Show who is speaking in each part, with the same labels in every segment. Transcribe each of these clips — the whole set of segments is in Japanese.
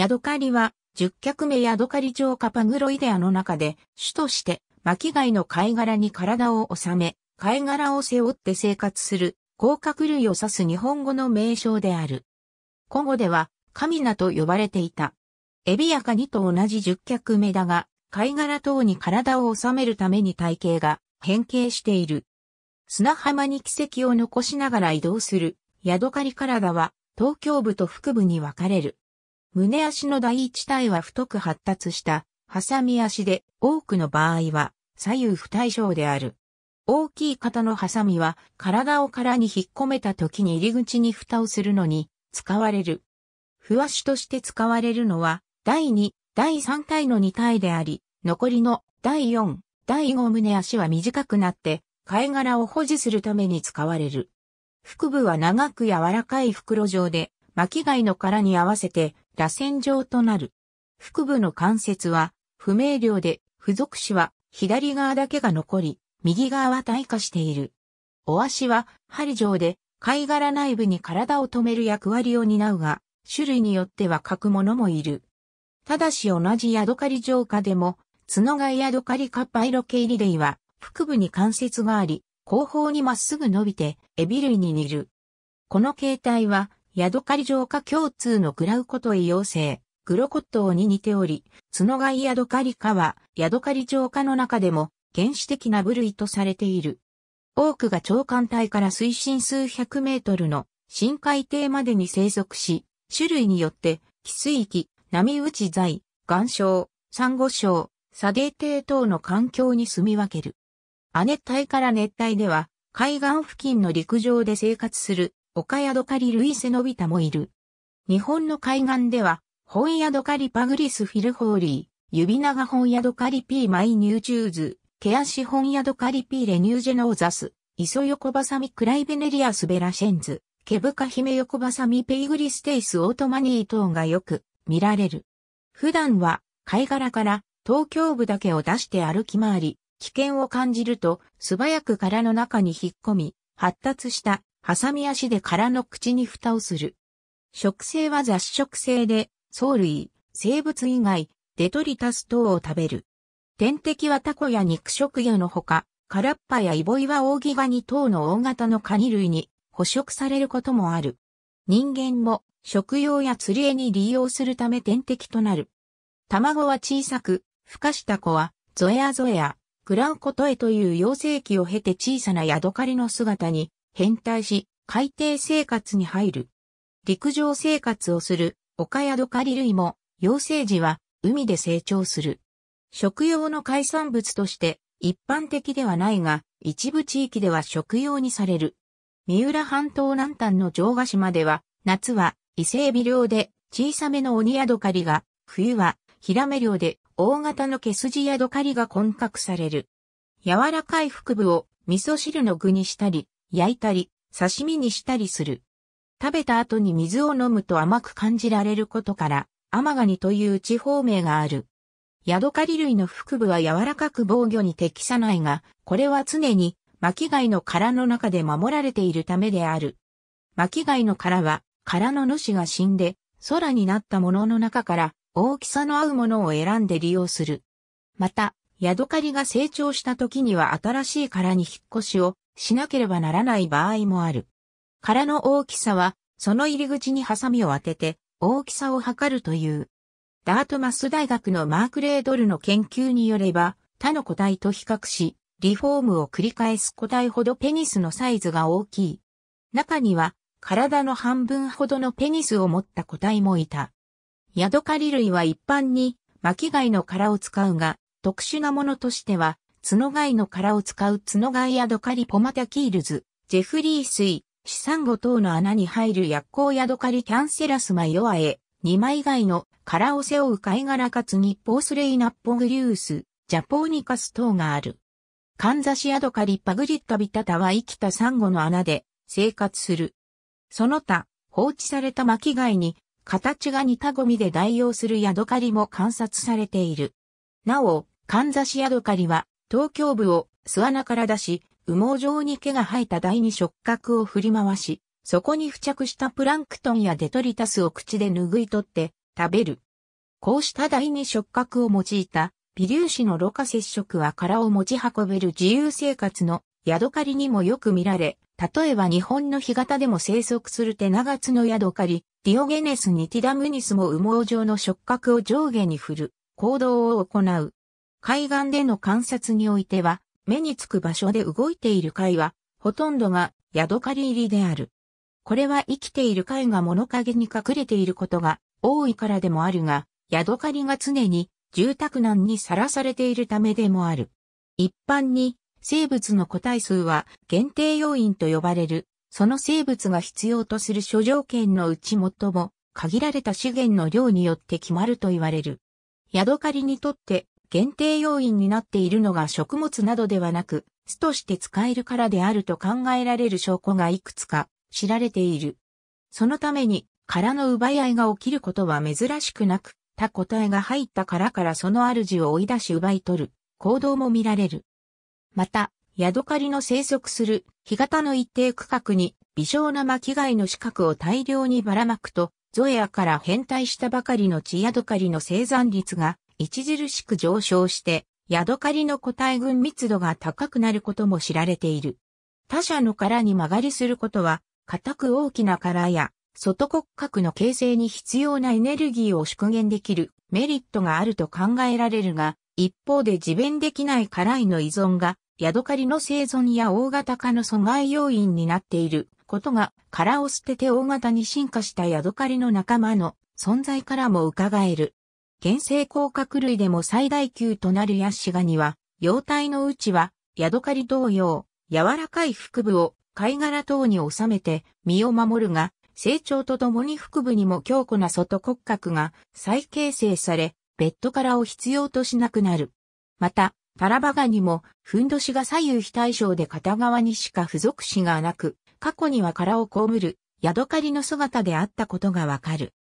Speaker 1: ヤドカリは、十脚目ヤドカリ町カパグロイデアの中で、主として、巻貝の貝殻に体を収め、貝殻を背負って生活する、甲殻類を指す日本語の名称である。古語では、神名と呼ばれていた。エビやカニと同じ十脚目だが、貝殻等に体を収めるために体型が変形している。砂浜に奇跡を残しながら移動する、ヤドカリ体は、東京部と腹部に分かれる。胸足の第一体は太く発達した、ハサミ足で、多くの場合は、左右不対称である。大きい肩のハサミは、体を殻に引っ込めた時に入り口に蓋をするのに、使われる。ふわしとして使われるのは、第2、第3体の2体であり、残りの第4、第5胸足は短くなって、貝殻を保持するために使われる。腹部は長く柔らかい袋状で、巻き貝の殻に合わせて螺旋状となる。腹部の関節は不明瞭で、付属肢は左側だけが残り、右側は退化している。お足は針状で貝殻内部に体を止める役割を担うが、種類によっては欠くものもいる。ただし同じヤドカリ浄化でも、角貝ヤドカリカパイロケイリレイは、腹部に関節があり、後方にまっすぐ伸びて、エビ類に似る。この形態は、ヤドカリ浄下共通のクラウコトイ妖精、グロコットーに似ており、角がいヤドカリ科は、ヤドカリ浄下の中でも、原始的な部類とされている。多くが長官隊から水深数百メートルの深海底までに生息し、種類によって、寄水域、波打ち材、岩礁、珊瑚礁、砂泥底等の環境に住み分ける。亜熱帯から熱帯では、海岸付近の陸上で生活するオカヤドカリ・ルイセノビタもいる。日本の海岸では、ホンヤドカリ・パグリス・フィルホーリー、指長ホンヤドカリ・ピー・マイ・ニューチューズ、ケアシホンヤドカリ・ピー・レ・ニュージェノーザス、イソヨコバサミ・クライベネリアス・ベラシェンズ、ケブカヒメヨコバサミ・ペイグリス・テイス・オートマニー等がよく見られる。普段は、貝殻から東京部だけを出して歩き回り、危険を感じると素早く殻の中に引っ込み、発達したサみ足で殻の口に蓋をする。食性は雑食性で、藻類、生物以外、デトリタス等を食べる。天敵はタコや肉食魚のほか、空っパやイボイワオオギガニ等の大型のカニ類に捕食されることもある。人間も食用や釣り餌に利用するため天敵となる。卵は小さく、孵化した子はゾエアゾエア、グラウコトエという幼生期を経て小さなヤドカリの姿に変態し、海底生活に入る。陸上生活をする、オカヤドカリ類も、幼生時は、海で成長する。食用の海産物として、一般的ではないが、一部地域では食用にされる。三浦半島南端の城ヶ島では、夏は伊勢海老漁で小さめの鬼ヤドカリが、冬はヒラメ漁で大型のケスジヤドカリが混獲される。柔らかい腹部を味噌汁の具にしたり、焼いたり、刺身にしたりする。食べた後に水を飲むと甘く感じられることから、甘ガニという地方名がある。ヤドカリ類の腹部は柔らかく防御に適さないが、これは常に巻貝の殻の中で守られているためである。巻貝の殻は殻の主が死んで空になったものの中から大きさの合うものを選んで利用する。また、ヤドカリが成長した時には新しい殻に引っ越しをしなければならない場合もある。殻の大きさは、その入り口にハサミを当てて、大きさを測るという。ダートマス大学のマーク・レードルの研究によれば、他の個体と比較し、リフォームを繰り返す個体ほどペニスのサイズが大きい。中には、体の半分ほどのペニスを持った個体もいた。ヤドカリ類は一般に巻き貝の殻を使うが、特殊なものとしては角貝の殻を使う角貝ヤドカリポマタキールズ、ジェフリー水、サンゴ等の穴に入る薬効ヤドカリキャンセラスマヨアエ、二枚貝の殻を背負う貝殻かつ日報スレイナッポグリュース、ジャポーニカス等がある。カンザシヤドカリパグリッタビタタは生きたサンゴの穴で生活する。その他、放置された巻貝に形が似たゴミで代用するヤドカリも観察されている。なお、カンザシヤドカリは東京部を巣穴から出し、羽毛状に毛が生えた台に触覚を振り回し、そこに付着したプランクトンやデトリタスを口で拭い取って食べる。こうした台に触覚を用いた微粒子のろ過接触は殻を持ち運べる自由生活のヤドカリにもよく見られ、例えば日本の干潟でも生息するテナガツのヤドカリ、ディオゲネスニティダムニスも羽毛状の触覚を上下に振る行動を行う。海岸での観察においては、目につく場所で動いている貝は、ほとんどがヤドカリ入りである。これは生きている貝が物陰に隠れていることが多いからでもあるが、ヤドカリが常に住宅難にさらされているためでもある。一般に生物の個体数は限定要因と呼ばれる、その生物が必要とする諸条件のうち最も限られた資源の量によって決まると言われる。ヤドカリにとって限定要因になっているのが食物などではなく、巣として使えるからであると考えられる証拠がいくつか知られている。そのために殻の奪い合いが起きることは珍しくなく、他個体が入った殻からその主を追い出し奪い取る行動も見られる。また、ヤドカリの生息する干潟の一定区画に微小な巻貝の四角を大量にばらまくと、ゾエアから変態したばかりのチヤドカリの生産率が著しく上昇して、ヤドカリの個体群密度が高くなることも知られている。他者の殻に曲がりすることは、固く大きな殻や、外骨格の形成に必要なエネルギーを縮減できるメリットがあると考えられるが、一方で自弁できない殻への依存が、ヤドカリの生存や大型化の阻害要因になっていることが、殻を捨てて大型に進化したヤドカリの仲間の存在からも伺える。原生甲殻類でも最大級となるヤッシガニは、幼体のうちは、ヤドカリ同様、柔らかい腹部を貝殻等に収めて身を守るが、成長とともに腹部にも強固な外骨格が再形成され、ベッド殻を必要としなくなる。また、タラバガニも、ふんどしが左右非対称で片側にしか付属しがなく、過去には殻を被る、ヤドカリの姿であったことがわかる。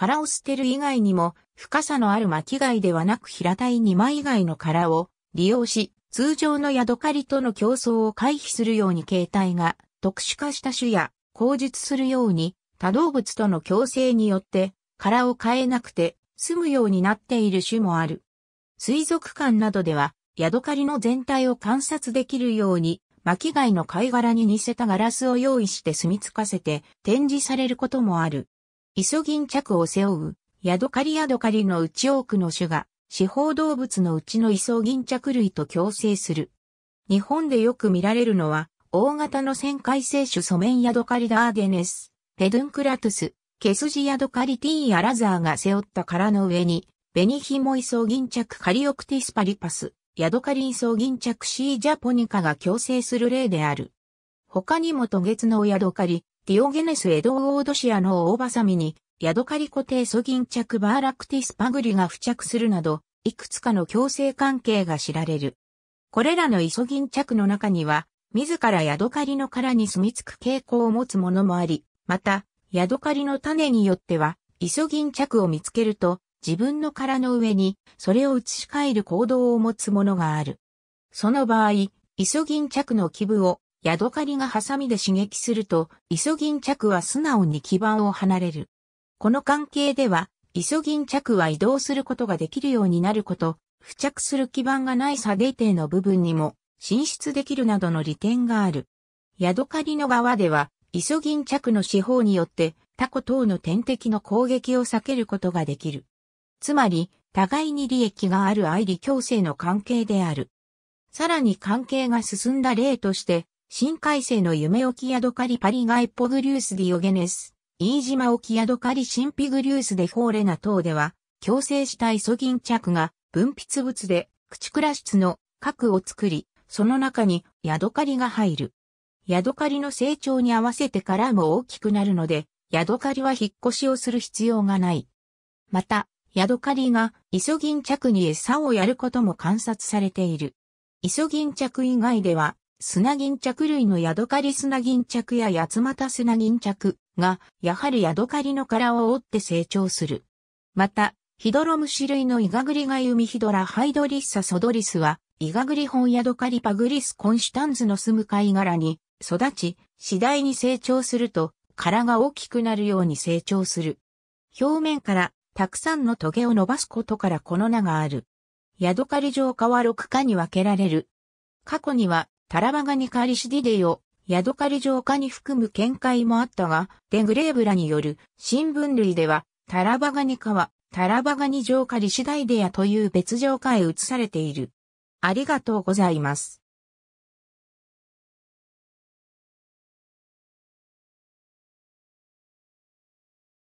Speaker 1: 殻を捨てる以外にも、深さのある巻き貝ではなく平たい2枚以外の殻を利用し、通常のヤドカリとの競争を回避するように形態が特殊化した種や、口述するように、多動物との共生によって、殻を変えなくて済むようになっている種もある。水族館などでは、ヤドカリの全体を観察できるように、巻貝の貝殻に似せたガラスを用意して住み着かせて展示されることもある。イソギンチャクを背負う、ヤドカリヤドカリのうち多くの種が、四方動物のうちのイソギンチャク類と共生する。日本でよく見られるのは、大型の旋回生種ソメンヤドカリダーデネス、ペドゥンクラトゥス、ケスジヤドカリティーアラザーが背負った殻の上に、ベニヒモイソギンチャクカリオクティスパリパス、ヤドカリイソギンチャクシージャポニカが共生する例である。他にもトゲツノヤドカリ、ディオゲネスエドウオードシアの大バサミに、ヤドカリコテイソギンチャクバーラクティスパグリが付着するなど、いくつかの共生関係が知られる。これらのイソギンチャクの中には、自らヤドカリの殻に住み着く傾向を持つものもあり、また、ヤドカリの種によっては、イソギンチャクを見つけると、自分の殻の上に、それを移し替える行動を持つものがある。その場合、イソギンチャクの基部をヤドカリがハサミで刺激すると、イソギンチャクは素直に基盤を離れる。この関係では、イソギンチャクは移動することができるようになること、付着する基盤がないサデての部分にも進出できるなどの利点がある。ヤドカリの側では、イソギンチャクの四方によってタコ等の天敵の攻撃を避けることができる。つまり、互いに利益がある愛理共生の関係である。さらに関係が進んだ例として、新改正の夢オきアドカリパリガイポグリュースディオゲネス、飯島オきアドカリシンピグリュースデフォーレナ等では、強制したイソギンチャクが分泌物で口倉室の核を作り、その中にヤドカリが入る。ヤドカリの成長に合わせてからも大きくなるので、ヤドカリは引っ越しをする必要がない。また、ヤドカリがイソギンチャクに餌をやることも観察されている。イソギンチャク以外では、砂銀着類のヤドカリ砂銀着や八つ砂銀着が、やはりヤドカリの殻を折って成長する。また、ヒドロム種類のイガグリガユミヒドラハイドリッサソドリスは、イガグリホンヤドカリパグリスコンシュタンズの住む貝殻に育ち、次第に成長すると、殻が大きくなるように成長する。表面からたくさんのトゲを伸ばすことからこの名がある。ヤドカリ上科は6科に分けられる。過去にはタラバガニカリシディデヨ、ヤドカリ浄化に含む見解もあったが、デグレーブラによる新聞類では、タラバガニカは、タラバガニ浄化リシダイデヤという別浄化へ移されている。ありがとうございます。